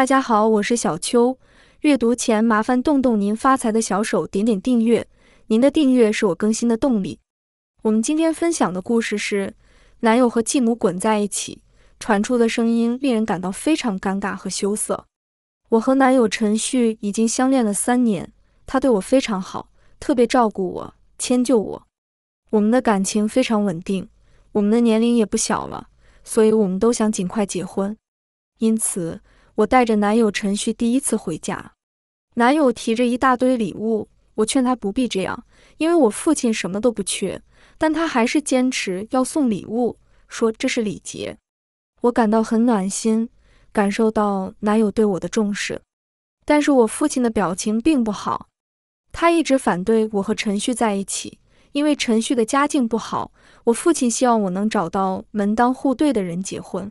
大家好，我是小秋。阅读前麻烦动动您发财的小手，点点订阅。您的订阅是我更新的动力。我们今天分享的故事是：男友和继母滚在一起，传出的声音令人感到非常尴尬和羞涩。我和男友陈旭已经相恋了三年，他对我非常好，特别照顾我，迁就我。我们的感情非常稳定，我们的年龄也不小了，所以我们都想尽快结婚。因此。我带着男友陈旭第一次回家，男友提着一大堆礼物，我劝他不必这样，因为我父亲什么都不缺，但他还是坚持要送礼物，说这是礼节。我感到很暖心，感受到男友对我的重视。但是我父亲的表情并不好，他一直反对我和陈旭在一起，因为陈旭的家境不好，我父亲希望我能找到门当户对的人结婚。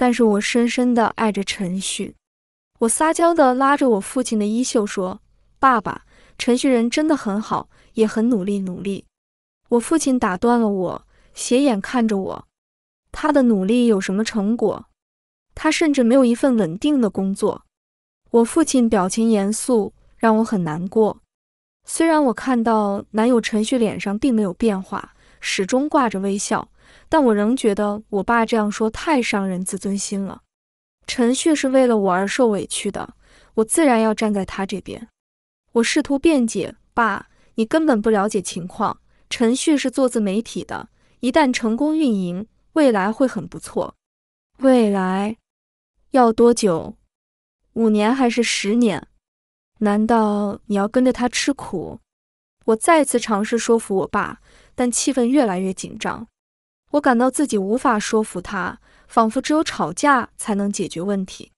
但是我深深的爱着陈旭，我撒娇的拉着我父亲的衣袖说：“爸爸，陈旭人真的很好，也很努力努力。”我父亲打断了我，斜眼看着我，他的努力有什么成果？他甚至没有一份稳定的工作。我父亲表情严肃，让我很难过。虽然我看到男友陈旭脸上并没有变化，始终挂着微笑。但我仍觉得我爸这样说太伤人自尊心了。陈旭是为了我而受委屈的，我自然要站在他这边。我试图辩解，爸，你根本不了解情况。陈旭是做自媒体的，一旦成功运营，未来会很不错。未来要多久？五年还是十年？难道你要跟着他吃苦？我再次尝试说服我爸，但气氛越来越紧张。我感到自己无法说服他，仿佛只有吵架才能解决问题。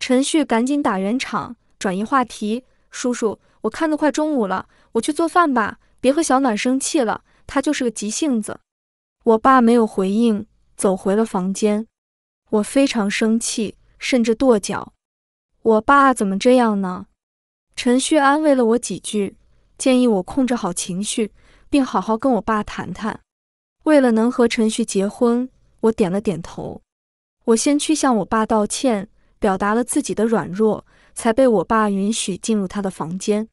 陈旭赶紧打圆场，转移话题：“叔叔，我看都快中午了，我去做饭吧，别和小暖生气了，他就是个急性子。”我爸没有回应，走回了房间。我非常生气，甚至跺脚。我爸怎么这样呢？陈旭安慰了我几句，建议我控制好情绪，并好好跟我爸谈谈。为了能和陈旭结婚，我点了点头。我先去向我爸道歉，表达了自己的软弱，才被我爸允许进入他的房间。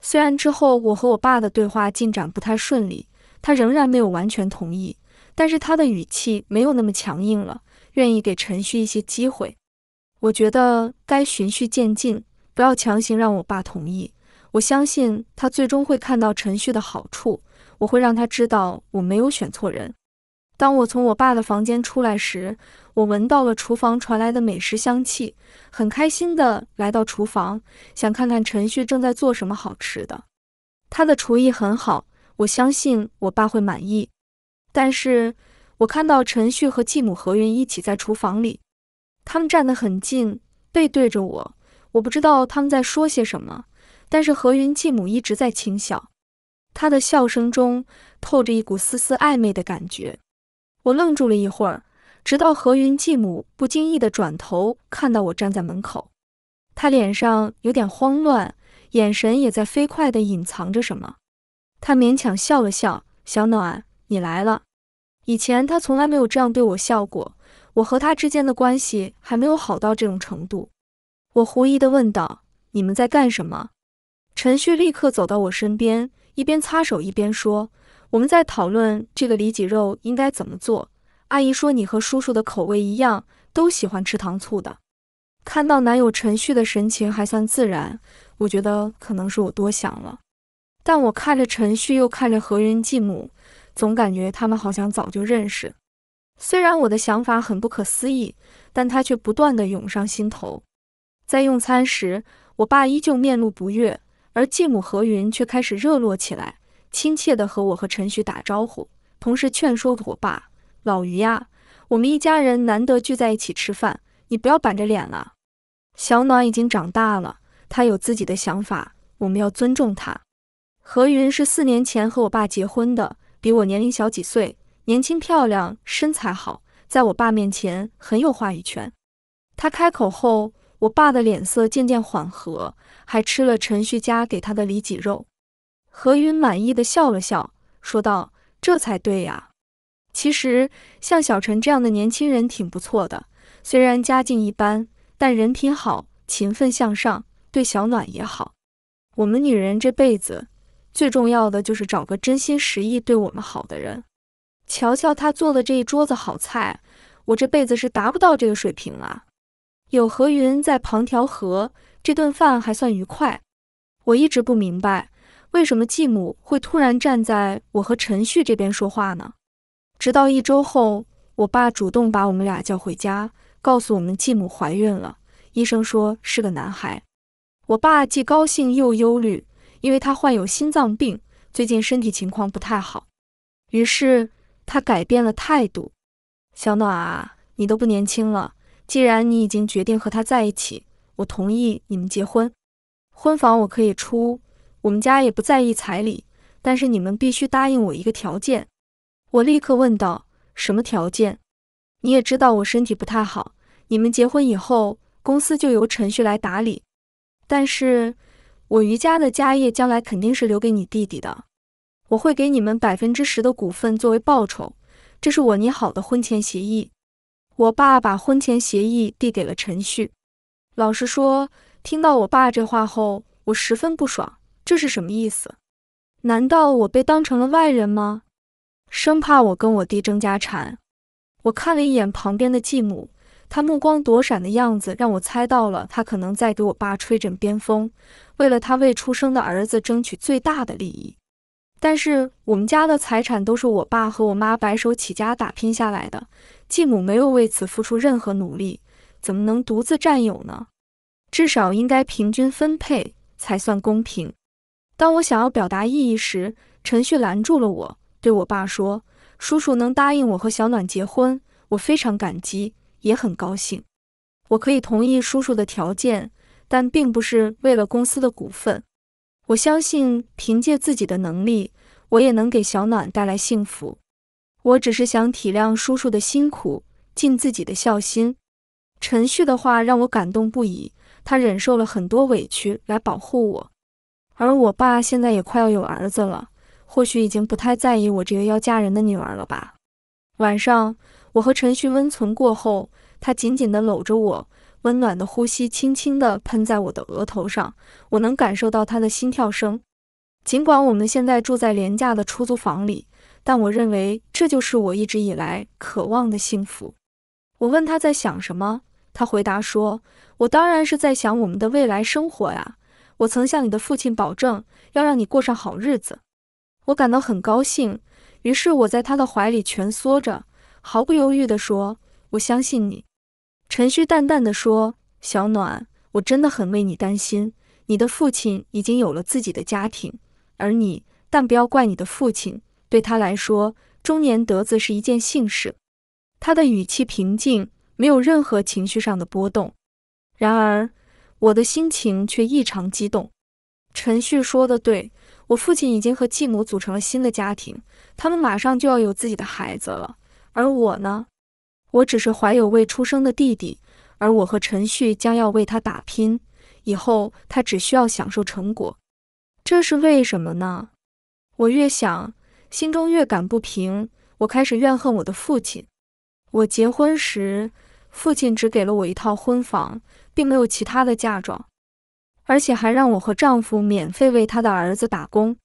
虽然之后我和我爸的对话进展不太顺利，他仍然没有完全同意，但是他的语气没有那么强硬了，愿意给陈旭一些机会。我觉得该循序渐进，不要强行让我爸同意。我相信他最终会看到陈旭的好处。我会让他知道我没有选错人。当我从我爸的房间出来时，我闻到了厨房传来的美食香气，很开心地来到厨房，想看看陈旭正在做什么好吃的。他的厨艺很好，我相信我爸会满意。但是我看到陈旭和继母何云一起在厨房里，他们站得很近，背对着我，我不知道他们在说些什么，但是何云继母一直在轻笑。他的笑声中透着一股丝丝暧昧的感觉，我愣住了一会儿，直到何云继母不经意的转头看到我站在门口，他脸上有点慌乱，眼神也在飞快的隐藏着什么。他勉强笑了笑：“小暖，你来了。”以前他从来没有这样对我笑过，我和他之间的关系还没有好到这种程度。我狐疑的问道：“你们在干什么？”陈旭立刻走到我身边。一边擦手一边说：“我们在讨论这个里脊肉应该怎么做。”阿姨说：“你和叔叔的口味一样，都喜欢吃糖醋的。”看到男友陈旭的神情还算自然，我觉得可能是我多想了。但我看着陈旭，又看着何云继母，总感觉他们好像早就认识。虽然我的想法很不可思议，但他却不断的涌上心头。在用餐时，我爸依旧面露不悦。而继母何云却开始热络起来，亲切地和我和陈旭打招呼，同时劝说我爸：“老于呀，我们一家人难得聚在一起吃饭，你不要板着脸了。小暖已经长大了，她有自己的想法，我们要尊重她。”何云是四年前和我爸结婚的，比我年龄小几岁，年轻漂亮，身材好，在我爸面前很有话语权。她开口后，我爸的脸色渐渐缓和。还吃了陈旭家给他的里脊肉，何云满意的笑了笑，说道：“这才对呀。其实像小陈这样的年轻人挺不错的，虽然家境一般，但人品好，勤奋向上，对小暖也好。我们女人这辈子最重要的就是找个真心实意对我们好的人。瞧瞧他做的这一桌子好菜，我这辈子是达不到这个水平了。有何云在旁调和。”这顿饭还算愉快，我一直不明白为什么继母会突然站在我和陈旭这边说话呢？直到一周后，我爸主动把我们俩叫回家，告诉我们继母怀孕了，医生说是个男孩。我爸既高兴又忧虑，因为他患有心脏病，最近身体情况不太好，于是他改变了态度。小暖啊，你都不年轻了，既然你已经决定和他在一起。我同意你们结婚，婚房我可以出，我们家也不在意彩礼，但是你们必须答应我一个条件。我立刻问道：“什么条件？”你也知道我身体不太好，你们结婚以后，公司就由陈旭来打理，但是我余家的家业将来肯定是留给你弟弟的，我会给你们百分之十的股份作为报酬。这是我拟好的婚前协议。我爸把婚前协议递给了陈旭。老实说，听到我爸这话后，我十分不爽。这是什么意思？难道我被当成了外人吗？生怕我跟我弟争家产。我看了一眼旁边的继母，她目光躲闪的样子，让我猜到了她可能在给我爸吹枕边风，为了他未出生的儿子争取最大的利益。但是我们家的财产都是我爸和我妈白手起家打拼下来的，继母没有为此付出任何努力。怎么能独自占有呢？至少应该平均分配才算公平。当我想要表达异议时，陈旭拦住了我，对我爸说：“叔叔能答应我和小暖结婚，我非常感激，也很高兴。我可以同意叔叔的条件，但并不是为了公司的股份。我相信凭借自己的能力，我也能给小暖带来幸福。我只是想体谅叔叔的辛苦，尽自己的孝心。”陈旭的话让我感动不已，他忍受了很多委屈来保护我，而我爸现在也快要有儿子了，或许已经不太在意我这个要嫁人的女儿了吧。晚上，我和陈旭温存过后，他紧紧地搂着我，温暖的呼吸轻轻地喷在我的额头上，我能感受到他的心跳声。尽管我们现在住在廉价的出租房里，但我认为这就是我一直以来渴望的幸福。我问他在想什么。他回答说：“我当然是在想我们的未来生活呀。我曾向你的父亲保证要让你过上好日子，我感到很高兴。于是我在他的怀里蜷缩着，毫不犹豫地说：我相信你。”陈旭淡淡的说：“小暖，我真的很为你担心。你的父亲已经有了自己的家庭，而你……但不要怪你的父亲，对他来说，中年得子是一件幸事。”他的语气平静。没有任何情绪上的波动，然而我的心情却异常激动。陈旭说的对，我父亲已经和继母组成了新的家庭，他们马上就要有自己的孩子了。而我呢？我只是怀有未出生的弟弟，而我和陈旭将要为他打拼，以后他只需要享受成果。这是为什么呢？我越想，心中越感不平，我开始怨恨我的父亲。我结婚时。父亲只给了我一套婚房，并没有其他的嫁妆，而且还让我和丈夫免费为他的儿子打工，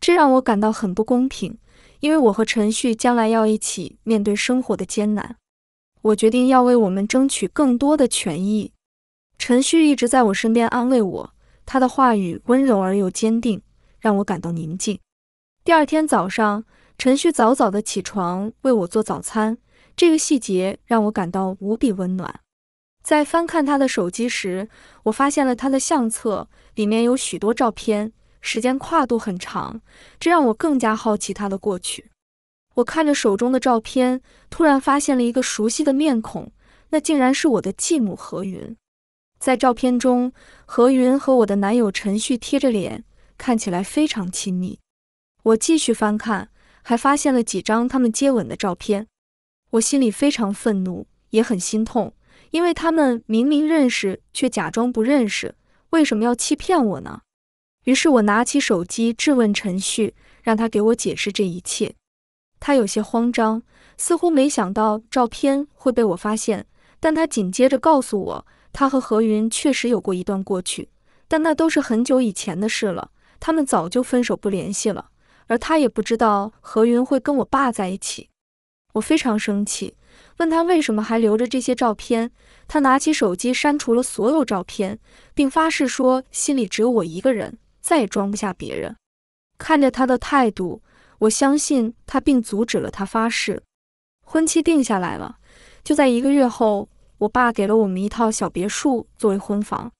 这让我感到很不公平。因为我和陈旭将来要一起面对生活的艰难，我决定要为我们争取更多的权益。陈旭一直在我身边安慰我，他的话语温柔而又坚定，让我感到宁静。第二天早上，陈旭早早的起床为我做早餐。这个细节让我感到无比温暖。在翻看他的手机时，我发现了他的相册，里面有许多照片，时间跨度很长，这让我更加好奇他的过去。我看着手中的照片，突然发现了一个熟悉的面孔，那竟然是我的继母何云。在照片中，何云和我的男友陈旭贴着脸，看起来非常亲密。我继续翻看，还发现了几张他们接吻的照片。我心里非常愤怒，也很心痛，因为他们明明认识，却假装不认识，为什么要欺骗我呢？于是我拿起手机质问陈旭，让他给我解释这一切。他有些慌张，似乎没想到照片会被我发现，但他紧接着告诉我，他和何云确实有过一段过去，但那都是很久以前的事了，他们早就分手不联系了，而他也不知道何云会跟我爸在一起。我非常生气，问他为什么还留着这些照片。他拿起手机删除了所有照片，并发誓说心里只有我一个人，再也装不下别人。看着他的态度，我相信他，并阻止了他发誓。婚期定下来了，就在一个月后。我爸给了我们一套小别墅作为婚房。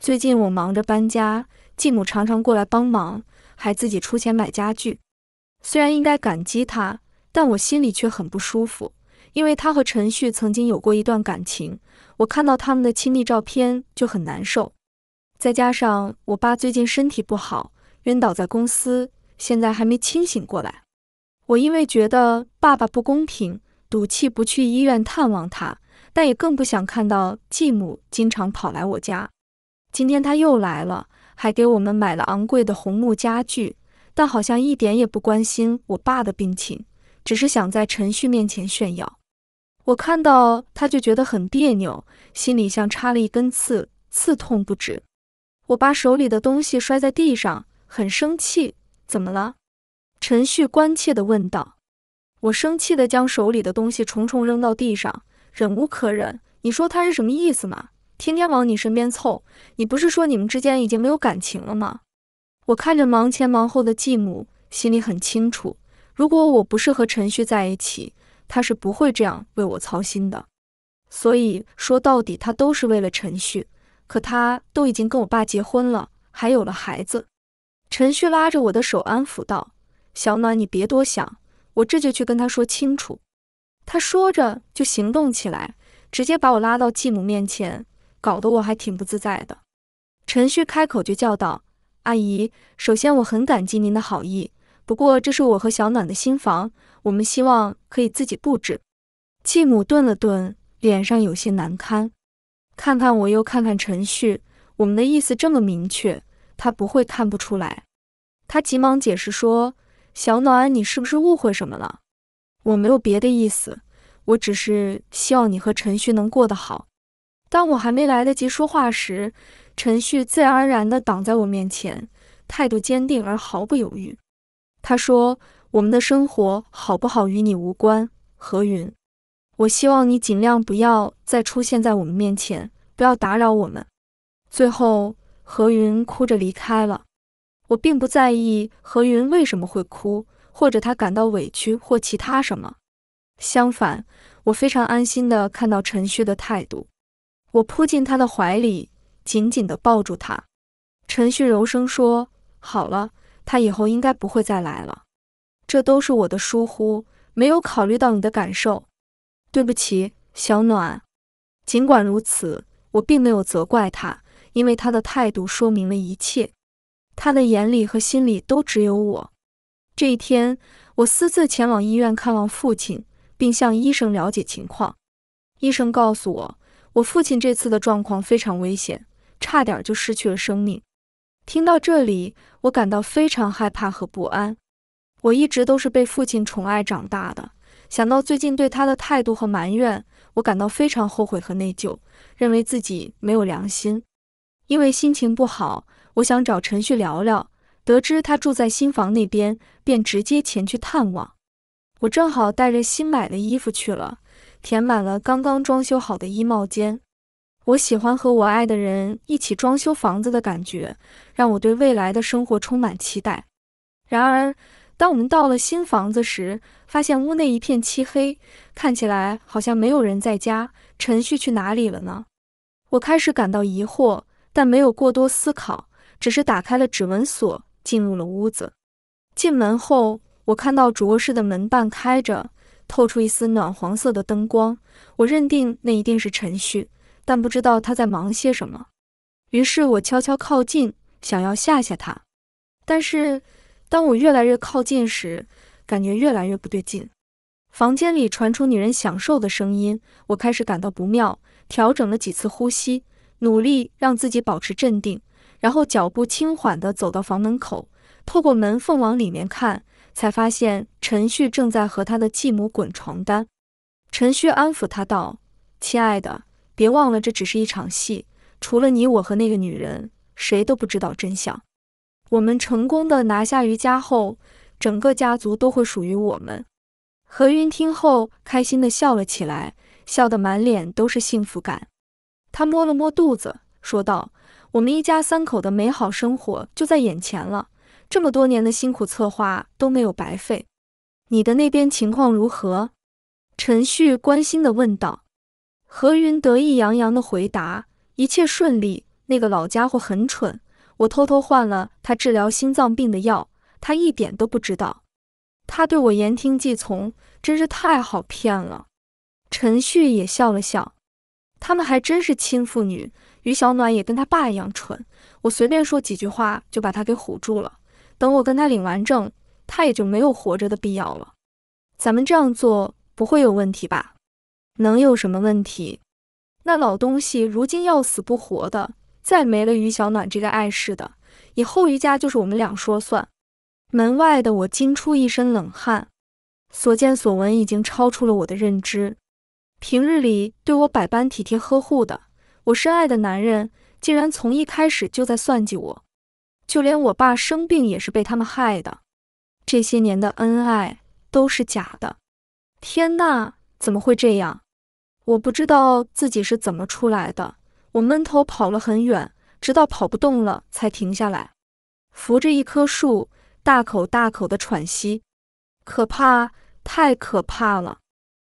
最近我忙着搬家，继母常常过来帮忙，还自己出钱买家具。虽然应该感激他。但我心里却很不舒服，因为他和陈旭曾经有过一段感情，我看到他们的亲密照片就很难受。再加上我爸最近身体不好，晕倒在公司，现在还没清醒过来。我因为觉得爸爸不公平，赌气不去医院探望他，但也更不想看到继母经常跑来我家。今天他又来了，还给我们买了昂贵的红木家具，但好像一点也不关心我爸的病情。只是想在陈旭面前炫耀，我看到他就觉得很别扭，心里像插了一根刺，刺痛不止。我把手里的东西摔在地上，很生气。怎么了？陈旭关切地问道。我生气地将手里的东西重重扔到地上，忍无可忍。你说他是什么意思嘛？天天往你身边凑，你不是说你们之间已经没有感情了吗？我看着忙前忙后的继母，心里很清楚。如果我不是和陈旭在一起，他是不会这样为我操心的。所以说到底，他都是为了陈旭。可他都已经跟我爸结婚了，还有了孩子。陈旭拉着我的手安抚道：“小暖，你别多想，我这就去跟他说清楚。”他说着就行动起来，直接把我拉到继母面前，搞得我还挺不自在的。陈旭开口就叫道：“阿姨，首先我很感激您的好意。”不过这是我和小暖的新房，我们希望可以自己布置。继母顿了顿，脸上有些难堪，看看我又看看陈旭，我们的意思这么明确，他不会看不出来。他急忙解释说：“小暖，你是不是误会什么了？我没有别的意思，我只是希望你和陈旭能过得好。”当我还没来得及说话时，陈旭自然而然地挡在我面前，态度坚定而毫不犹豫。他说：“我们的生活好不好与你无关。”何云，我希望你尽量不要再出现在我们面前，不要打扰我们。最后，何云哭着离开了。我并不在意何云为什么会哭，或者他感到委屈或其他什么。相反，我非常安心的看到陈旭的态度。我扑进他的怀里，紧紧的抱住他。陈旭柔声说：“好了。”他以后应该不会再来了，这都是我的疏忽，没有考虑到你的感受，对不起，小暖。尽管如此，我并没有责怪他，因为他的态度说明了一切，他的眼里和心里都只有我。这一天，我私自前往医院看望父亲，并向医生了解情况。医生告诉我，我父亲这次的状况非常危险，差点就失去了生命。听到这里，我感到非常害怕和不安。我一直都是被父亲宠爱长大的，想到最近对他的态度和埋怨，我感到非常后悔和内疚，认为自己没有良心。因为心情不好，我想找陈旭聊聊。得知他住在新房那边，便直接前去探望。我正好带着新买的衣服去了，填满了刚刚装修好的衣帽间。我喜欢和我爱的人一起装修房子的感觉，让我对未来的生活充满期待。然而，当我们到了新房子时，发现屋内一片漆黑，看起来好像没有人在家。陈旭去哪里了呢？我开始感到疑惑，但没有过多思考，只是打开了指纹锁，进入了屋子。进门后，我看到主卧室的门半开着，透出一丝暖黄色的灯光。我认定那一定是陈旭。但不知道他在忙些什么，于是我悄悄靠近，想要吓吓他。但是当我越来越靠近时，感觉越来越不对劲。房间里传出女人享受的声音，我开始感到不妙，调整了几次呼吸，努力让自己保持镇定，然后脚步轻缓地走到房门口，透过门缝往里面看，才发现陈旭正在和他的继母滚床单。陈旭安抚他道：“亲爱的。”别忘了，这只是一场戏，除了你、我和那个女人，谁都不知道真相。我们成功的拿下余家后，整个家族都会属于我们。何云听后开心的笑了起来，笑得满脸都是幸福感。他摸了摸肚子，说道：“我们一家三口的美好生活就在眼前了，这么多年的辛苦策划都没有白费。”你的那边情况如何？陈旭关心的问道。何云得意洋洋地回答：“一切顺利，那个老家伙很蠢，我偷偷换了他治疗心脏病的药，他一点都不知道。他对我言听计从，真是太好骗了。”陈旭也笑了笑：“他们还真是亲父女。于小暖也跟他爸一样蠢，我随便说几句话就把他给唬住了。等我跟他领完证，他也就没有活着的必要了。咱们这样做不会有问题吧？”能有什么问题？那老东西如今要死不活的，再没了于小暖这个碍事的，以后余家就是我们俩说算。门外的我惊出一身冷汗，所见所闻已经超出了我的认知。平日里对我百般体贴呵护的，我深爱的男人，竟然从一开始就在算计我。就连我爸生病也是被他们害的，这些年的恩爱都是假的。天哪，怎么会这样？我不知道自己是怎么出来的。我闷头跑了很远，直到跑不动了才停下来，扶着一棵树，大口大口的喘息。可怕，太可怕了！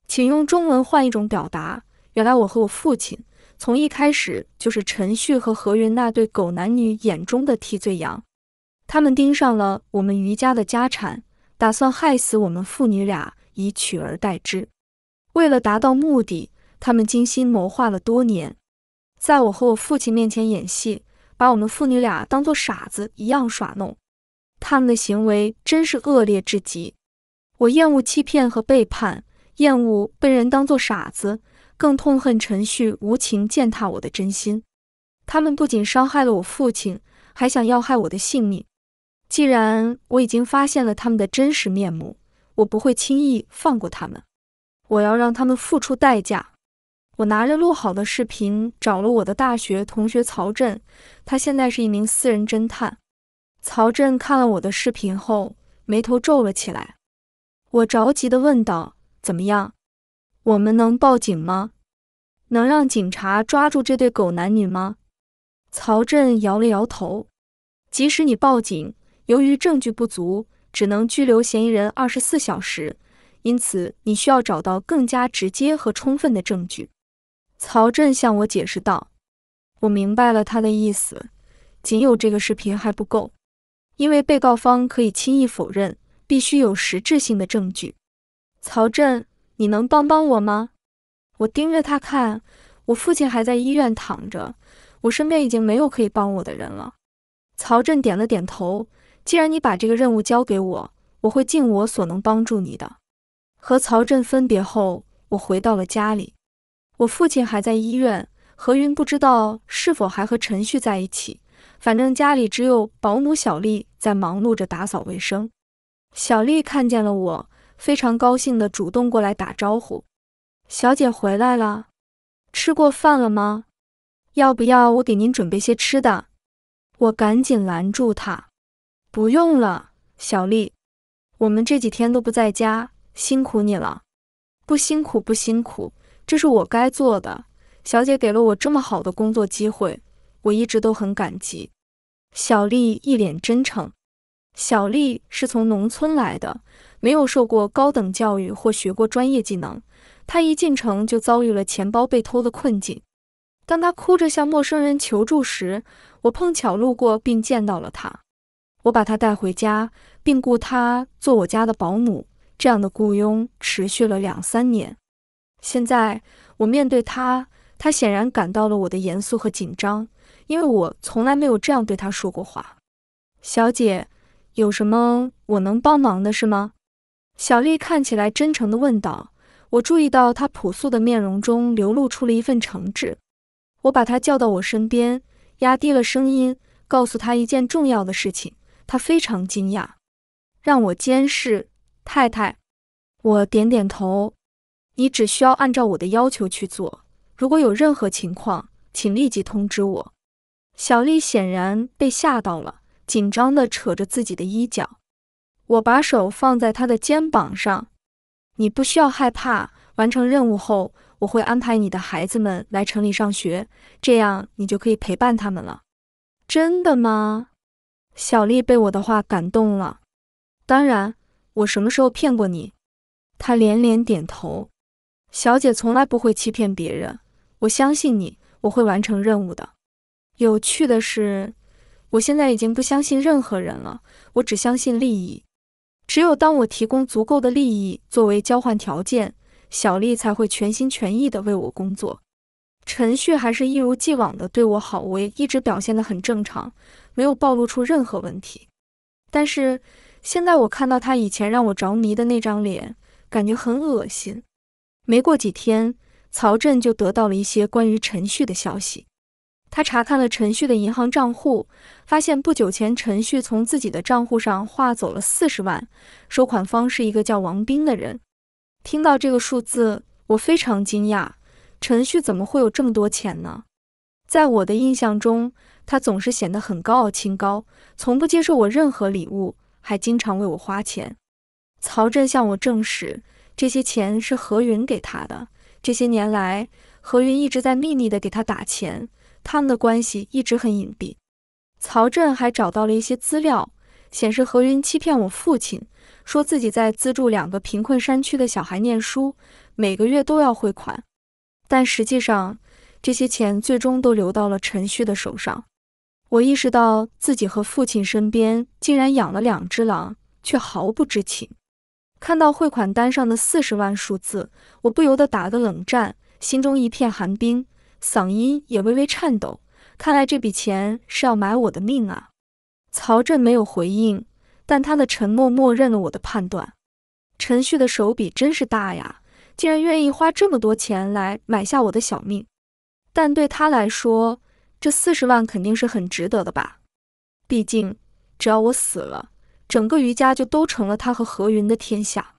请用中文换一种表达。原来我和我父亲从一开始就是陈旭和何云那对狗男女眼中的替罪羊。他们盯上了我们余家的家产，打算害死我们父女俩，以取而代之。为了达到目的。他们精心谋划了多年，在我和我父亲面前演戏，把我们父女俩当做傻子一样耍弄。他们的行为真是恶劣至极。我厌恶欺骗和背叛，厌恶被人当做傻子，更痛恨陈旭无情践踏我的真心。他们不仅伤害了我父亲，还想要害我的性命。既然我已经发现了他们的真实面目，我不会轻易放过他们。我要让他们付出代价。我拿着录好的视频，找了我的大学同学曹震，他现在是一名私人侦探。曹震看了我的视频后，眉头皱了起来。我着急的问道：“怎么样？我们能报警吗？能让警察抓住这对狗男女吗？”曹震摇了摇头。即使你报警，由于证据不足，只能拘留嫌疑人二十四小时，因此你需要找到更加直接和充分的证据。曹振向我解释道：“我明白了他的意思，仅有这个视频还不够，因为被告方可以轻易否认，必须有实质性的证据。”曹振，你能帮帮我吗？我盯着他看，我父亲还在医院躺着，我身边已经没有可以帮我的人了。曹振点了点头：“既然你把这个任务交给我，我会尽我所能帮助你的。”和曹振分别后，我回到了家里。我父亲还在医院，何云不知道是否还和陈旭在一起。反正家里只有保姆小丽在忙碌着打扫卫生。小丽看见了我，非常高兴地主动过来打招呼：“小姐回来了，吃过饭了吗？要不要我给您准备些吃的？”我赶紧拦住她：“不用了，小丽，我们这几天都不在家，辛苦你了。”“不辛苦，不辛苦。”这是我该做的。小姐给了我这么好的工作机会，我一直都很感激。小丽一脸真诚。小丽是从农村来的，没有受过高等教育或学过专业技能。她一进城就遭遇了钱包被偷的困境。当她哭着向陌生人求助时，我碰巧路过并见到了她。我把她带回家，并雇她做我家的保姆。这样的雇佣持续了两三年。现在我面对他，他显然感到了我的严肃和紧张，因为我从来没有这样对他说过话。小姐，有什么我能帮忙的，是吗？小丽看起来真诚地问道。我注意到她朴素的面容中流露出了一份诚挚。我把她叫到我身边，压低了声音，告诉她一件重要的事情。她非常惊讶，让我监视太太。我点点头。你只需要按照我的要求去做，如果有任何情况，请立即通知我。小丽显然被吓到了，紧张地扯着自己的衣角。我把手放在她的肩膀上，你不需要害怕。完成任务后，我会安排你的孩子们来城里上学，这样你就可以陪伴他们了。真的吗？小丽被我的话感动了。当然，我什么时候骗过你？她连连点头。小姐从来不会欺骗别人，我相信你，我会完成任务的。有趣的是，我现在已经不相信任何人了，我只相信利益。只有当我提供足够的利益作为交换条件，小丽才会全心全意地为我工作。陈旭还是一如既往的对我好，我也一直表现得很正常，没有暴露出任何问题。但是现在我看到他以前让我着迷的那张脸，感觉很恶心。没过几天，曹振就得到了一些关于陈旭的消息。他查看了陈旭的银行账户，发现不久前陈旭从自己的账户上划走了四十万，收款方是一个叫王斌的人。听到这个数字，我非常惊讶。陈旭怎么会有这么多钱呢？在我的印象中，他总是显得很高傲清高，从不接受我任何礼物，还经常为我花钱。曹振向我证实。这些钱是何云给他的。这些年来，何云一直在秘密的给他打钱，他们的关系一直很隐蔽。曹震还找到了一些资料，显示何云欺骗我父亲，说自己在资助两个贫困山区的小孩念书，每个月都要汇款，但实际上这些钱最终都流到了陈旭的手上。我意识到自己和父亲身边竟然养了两只狼，却毫不知情。看到汇款单上的四十万数字，我不由得打了个冷战，心中一片寒冰，嗓音也微微颤抖。看来这笔钱是要买我的命啊！曹震没有回应，但他的沉默默认了我的判断。陈旭的手笔真是大呀，竟然愿意花这么多钱来买下我的小命。但对他来说，这四十万肯定是很值得的吧？毕竟，只要我死了。整个余家就都成了他和何云的天下。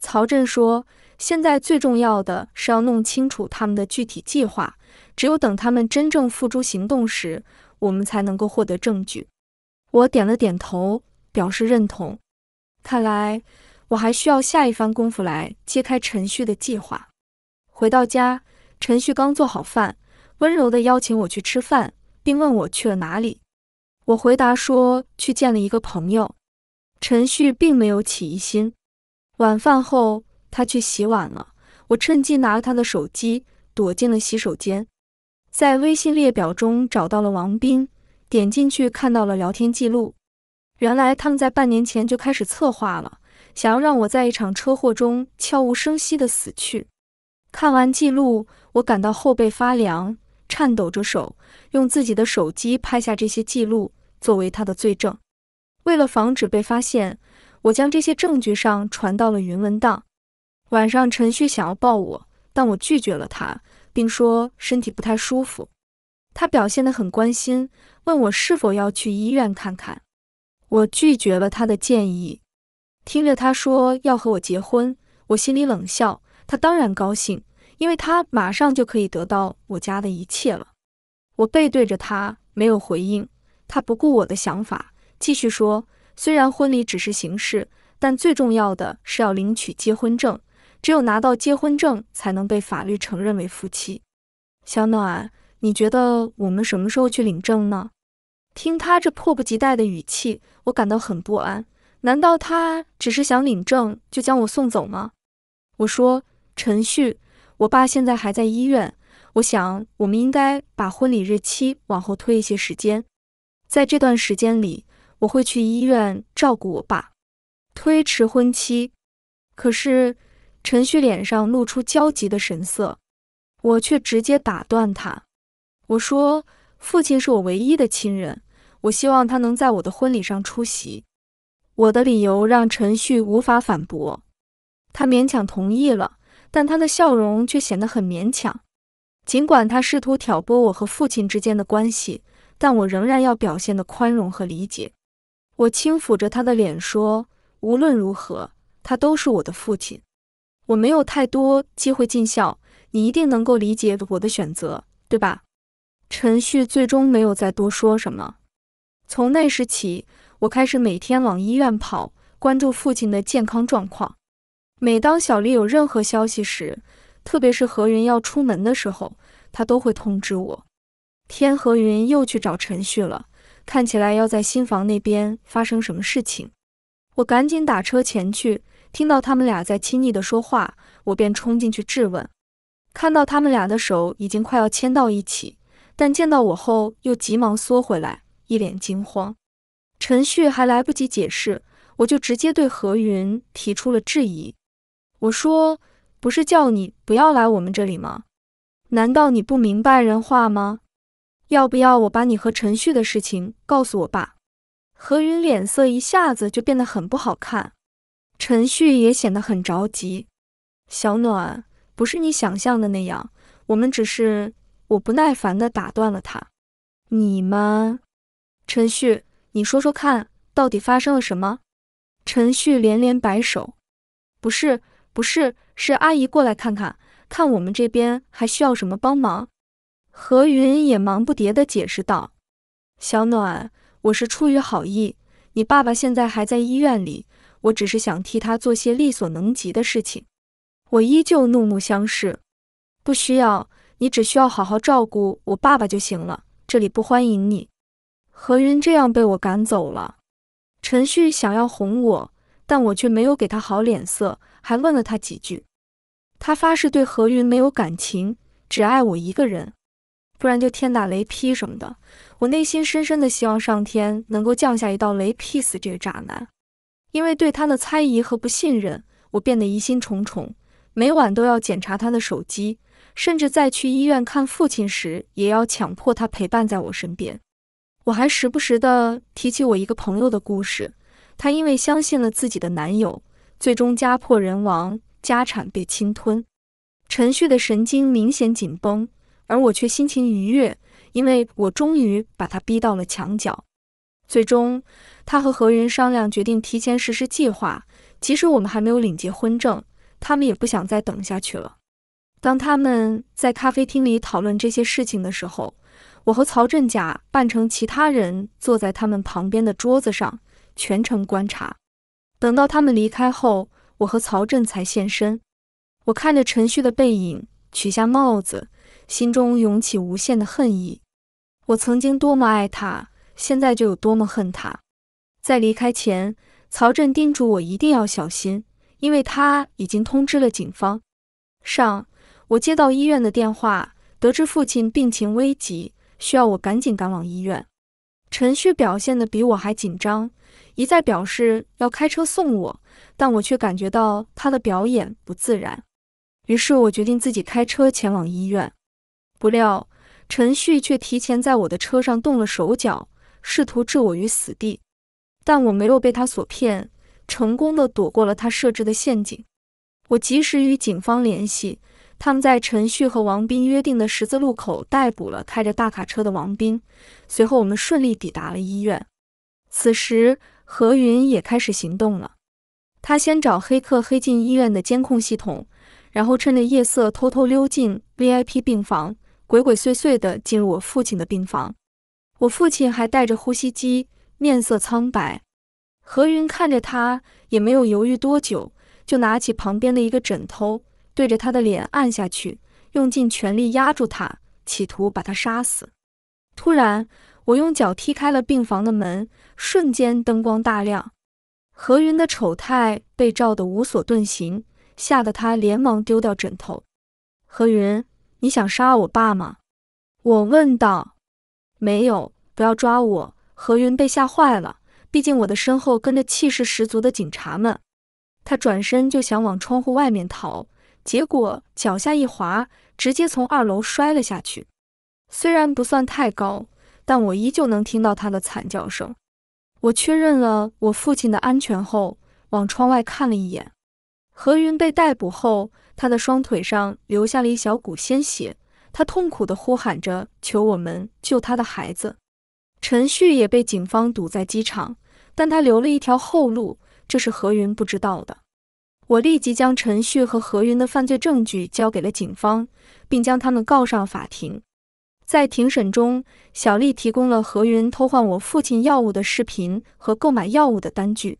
曹震说：“现在最重要的是要弄清楚他们的具体计划，只有等他们真正付诸行动时，我们才能够获得证据。”我点了点头，表示认同。看来我还需要下一番功夫来揭开陈旭的计划。回到家，陈旭刚做好饭，温柔地邀请我去吃饭，并问我去了哪里。我回答说：“去见了一个朋友。”陈旭并没有起疑心。晚饭后，他去洗碗了。我趁机拿了他的手机，躲进了洗手间，在微信列表中找到了王斌，点进去看到了聊天记录。原来他们在半年前就开始策划了，想要让我在一场车祸中悄无声息地死去。看完记录，我感到后背发凉，颤抖着手，用自己的手机拍下这些记录，作为他的罪证。为了防止被发现，我将这些证据上传到了云文档。晚上，陈旭想要抱我，但我拒绝了他，并说身体不太舒服。他表现得很关心，问我是否要去医院看看。我拒绝了他的建议。听着他说要和我结婚，我心里冷笑。他当然高兴，因为他马上就可以得到我家的一切了。我背对着他，没有回应。他不顾我的想法。继续说，虽然婚礼只是形式，但最重要的是要领取结婚证。只有拿到结婚证，才能被法律承认为夫妻。小暖，你觉得我们什么时候去领证呢？听他这迫不及待的语气，我感到很不安。难道他只是想领证就将我送走吗？我说，陈旭，我爸现在还在医院，我想我们应该把婚礼日期往后推一些时间，在这段时间里。我会去医院照顾我爸，推迟婚期。可是陈旭脸上露出焦急的神色，我却直接打断他。我说：“父亲是我唯一的亲人，我希望他能在我的婚礼上出席。”我的理由让陈旭无法反驳，他勉强同意了，但他的笑容却显得很勉强。尽管他试图挑拨我和父亲之间的关系，但我仍然要表现的宽容和理解。我轻抚着他的脸，说：“无论如何，他都是我的父亲。我没有太多机会尽孝，你一定能够理解我的选择，对吧？”陈旭最终没有再多说什么。从那时起，我开始每天往医院跑，关注父亲的健康状况。每当小丽有任何消息时，特别是何云要出门的时候，他都会通知我。天何云又去找陈旭了。看起来要在新房那边发生什么事情，我赶紧打车前去。听到他们俩在亲昵的说话，我便冲进去质问。看到他们俩的手已经快要牵到一起，但见到我后又急忙缩回来，一脸惊慌。陈旭还来不及解释，我就直接对何云提出了质疑。我说：“不是叫你不要来我们这里吗？难道你不明白人话吗？”要不要我把你和陈旭的事情告诉我爸？何云脸色一下子就变得很不好看，陈旭也显得很着急。小暖，不是你想象的那样，我们只是……我不耐烦地打断了他。你们，陈旭，你说说看，到底发生了什么？陈旭连连摆手，不是，不是，是阿姨过来看看，看我们这边还需要什么帮忙。何云也忙不迭地解释道：“小暖，我是出于好意，你爸爸现在还在医院里，我只是想替他做些力所能及的事情。”我依旧怒目相视：“不需要，你只需要好好照顾我爸爸就行了，这里不欢迎你。”何云这样被我赶走了。陈旭想要哄我，但我却没有给他好脸色，还问了他几句。他发誓对何云没有感情，只爱我一个人。不然就天打雷劈什么的。我内心深深的希望上天能够降下一道雷劈死这个渣男。因为对他的猜疑和不信任，我变得疑心重重，每晚都要检查他的手机，甚至在去医院看父亲时，也要强迫他陪伴在我身边。我还时不时的提起我一个朋友的故事，她因为相信了自己的男友，最终家破人亡，家产被侵吞。陈旭的神经明显紧绷。而我却心情愉悦，因为我终于把他逼到了墙角。最终，他和何云商量，决定提前实施计划。即使我们还没有领结婚证，他们也不想再等下去了。当他们在咖啡厅里讨论这些事情的时候，我和曹振甲扮成其他人，坐在他们旁边的桌子上，全程观察。等到他们离开后，我和曹振才现身。我看着陈旭的背影，取下帽子。心中涌起无限的恨意。我曾经多么爱他，现在就有多么恨他。在离开前，曹震叮嘱我一定要小心，因为他已经通知了警方。上，我接到医院的电话，得知父亲病情危急，需要我赶紧赶往医院。陈旭表现得比我还紧张，一再表示要开车送我，但我却感觉到他的表演不自然。于是我决定自己开车前往医院。不料陈旭却提前在我的车上动了手脚，试图置我于死地。但我没有被他所骗，成功的躲过了他设置的陷阱。我及时与警方联系，他们在陈旭和王斌约定的十字路口逮捕了开着大卡车的王斌。随后我们顺利抵达了医院。此时何云也开始行动了，他先找黑客黑进医院的监控系统，然后趁着夜色偷偷溜进 VIP 病房。鬼鬼祟祟地进入我父亲的病房，我父亲还带着呼吸机，面色苍白。何云看着他，也没有犹豫多久，就拿起旁边的一个枕头，对着他的脸按下去，用尽全力压住他，企图把他杀死。突然，我用脚踢开了病房的门，瞬间灯光大亮，何云的丑态被照得无所遁形，吓得他连忙丢掉枕头。何云。你想杀我爸吗？我问道。没有，不要抓我！何云被吓坏了，毕竟我的身后跟着气势十足的警察们。他转身就想往窗户外面逃，结果脚下一滑，直接从二楼摔了下去。虽然不算太高，但我依旧能听到他的惨叫声。我确认了我父亲的安全后，往窗外看了一眼。何云被逮捕后，他的双腿上留下了一小股鲜血，他痛苦地呼喊着，求我们救他的孩子。陈旭也被警方堵在机场，但他留了一条后路，这是何云不知道的。我立即将陈旭和何云的犯罪证据交给了警方，并将他们告上法庭。在庭审中，小丽提供了何云偷换我父亲药物的视频和购买药物的单据。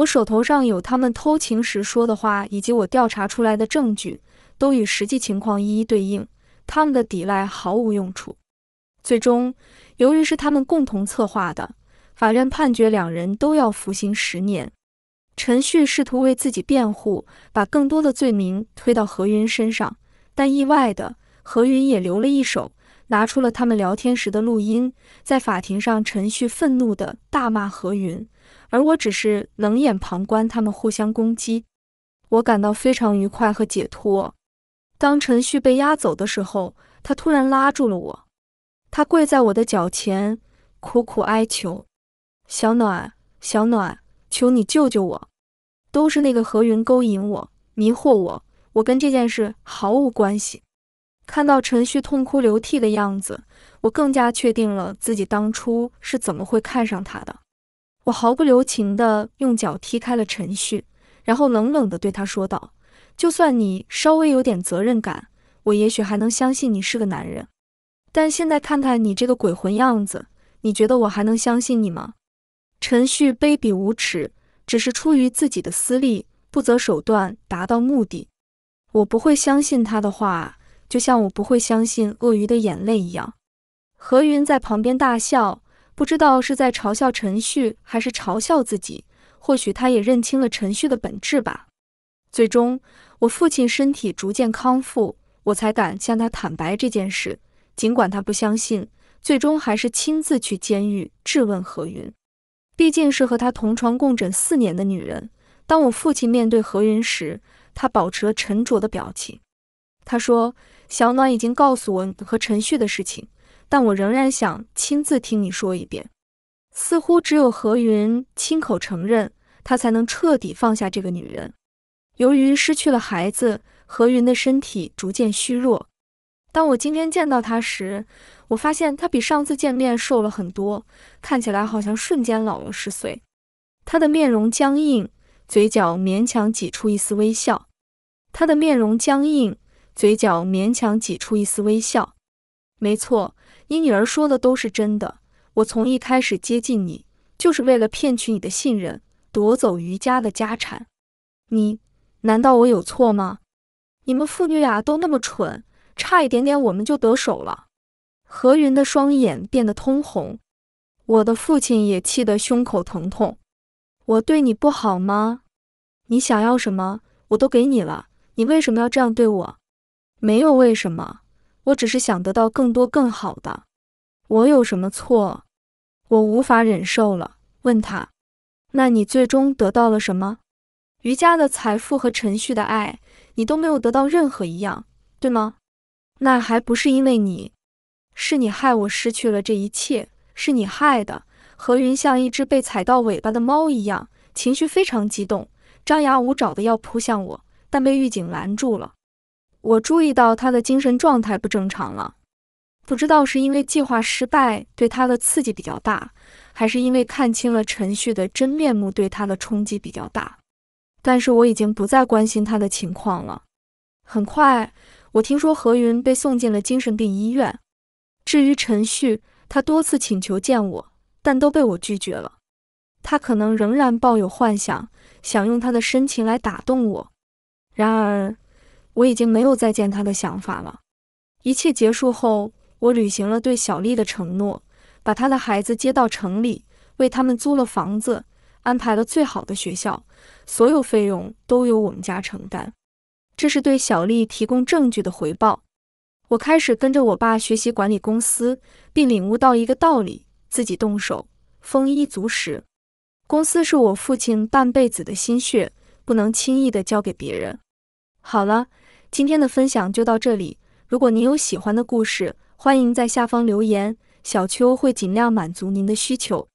我手头上有他们偷情时说的话，以及我调查出来的证据，都与实际情况一一对应。他们的抵赖毫无用处。最终，由于是他们共同策划的，法院判决两人都要服刑十年。陈旭试图为自己辩护，把更多的罪名推到何云身上，但意外的，何云也留了一手，拿出了他们聊天时的录音。在法庭上，陈旭愤怒的大骂何云。而我只是冷眼旁观，他们互相攻击，我感到非常愉快和解脱。当陈旭被押走的时候，他突然拉住了我，他跪在我的脚前，苦苦哀求：“小暖，小暖，求你救救我！都是那个何云勾引我、迷惑我，我跟这件事毫无关系。”看到陈旭痛哭流涕的样子，我更加确定了自己当初是怎么会看上他的。我毫不留情地用脚踢开了陈旭，然后冷冷地对他说道：“就算你稍微有点责任感，我也许还能相信你是个男人。但现在看看你这个鬼魂样子，你觉得我还能相信你吗？”陈旭卑鄙无耻，只是出于自己的私利，不择手段达到目的。我不会相信他的话，就像我不会相信鳄鱼的眼泪一样。”何云在旁边大笑。不知道是在嘲笑陈旭，还是嘲笑自己。或许他也认清了陈旭的本质吧。最终，我父亲身体逐渐康复，我才敢向他坦白这件事。尽管他不相信，最终还是亲自去监狱质问何云。毕竟是和他同床共枕四年的女人。当我父亲面对何云时，他保持了沉着的表情。他说：“小暖已经告诉我和陈旭的事情。”但我仍然想亲自听你说一遍。似乎只有何云亲口承认，他才能彻底放下这个女人。由于失去了孩子，何云的身体逐渐虚弱。当我今天见到他时，我发现他比上次见面瘦了很多，看起来好像瞬间老了十岁。他的面容僵硬，嘴角勉强挤出一丝微笑。他的面容僵硬，嘴角勉强挤出一丝微笑。没错。你女儿说的都是真的，我从一开始接近你，就是为了骗取你的信任，夺走余家的家产。你难道我有错吗？你们父女俩都那么蠢，差一点点我们就得手了。何云的双眼变得通红，我的父亲也气得胸口疼痛。我对你不好吗？你想要什么我都给你了，你为什么要这样对我？没有为什么。我只是想得到更多更好的，我有什么错？我无法忍受了。问他，那你最终得到了什么？余家的财富和陈旭的爱，你都没有得到任何一样，对吗？那还不是因为你，是你害我失去了这一切，是你害的。何云像一只被踩到尾巴的猫一样，情绪非常激动，张牙舞爪的要扑向我，但被狱警拦住了。我注意到他的精神状态不正常了，不知道是因为计划失败对他的刺激比较大，还是因为看清了陈旭的真面目对他的冲击比较大。但是我已经不再关心他的情况了。很快，我听说何云被送进了精神病医院。至于陈旭，他多次请求见我，但都被我拒绝了。他可能仍然抱有幻想，想用他的深情来打动我。然而。我已经没有再见他的想法了。一切结束后，我履行了对小丽的承诺，把她的孩子接到城里，为他们租了房子，安排了最好的学校，所有费用都由我们家承担。这是对小丽提供证据的回报。我开始跟着我爸学习管理公司，并领悟到一个道理：自己动手，丰衣足食。公司是我父亲半辈子的心血，不能轻易的交给别人。好了。今天的分享就到这里。如果您有喜欢的故事，欢迎在下方留言，小邱会尽量满足您的需求。